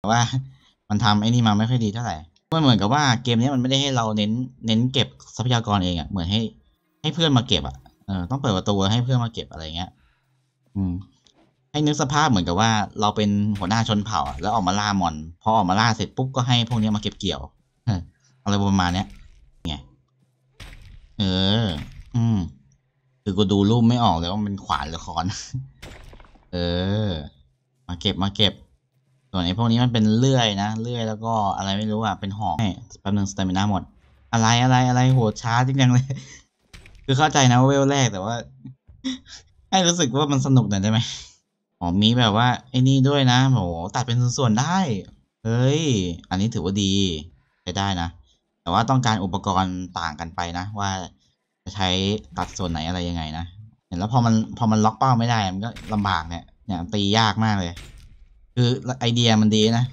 ต่ว่ามันทำไอ้นี่มาไม่ค่อยดีเท่าไหร่มันเหมือนกับว่าเกมนี้มันไม่ได้ให้เราเน้น เน้นเก็บทรัพยากรเองอะ่ะเหมือนให้ ให้เพื่อนมาเก็บอะ่ะเออต้องเปิดประตูให้เพื่อนมาเก็บอะไรเงี้ย อืม ให้นึกสภาพเหมือนกับว่า เราเป็นหัวหน้าชนเผ่าแล้วออกมาล่ามอน พอออกมาล่าเสร็จปุ๊บ ก็ให้พวกนี้มาเก็บเกี่ยวอะไรประมาณเนี้ยไงเออ อืมคือกูดูรูปไม่ออกเลยว่ามันขวานหรือคอนเออ มาเก็บมาเก็บส่วนไอ้พวกนี้มันเป็นเลื่อยนะเลื่อยแล้วก็อะไรไม่รู้อ่ะเป็นหอกแป๊บนึงสเตมิน่าหมด อะไรอะไรอะไรโหดช้าจริงๆเลย คือเข้าใจนะว่าเวลแรกแต่ว่า ให้รู้สึกว่ามันสนุกหน่อยได้ไหมหอมีแบบว่าไอ้นี่ด้วยนะโห ตัดเป็นส่วนๆได้ เฮ้ย อันนี้ถือว่าดีใช้ได้นะ แต่ว่าต้องการอุปกรณ์ต่างกันไปนะ ว่าจะใช้ตัดส่วนไหนอะไรยังไงนะเห็นแล้วพอมันพอมันล็อกเป้าไม่ได้มันก็ลำบากเนี่ยเนี่ย ตียากมากเลยคือไอเดียมันดีนะ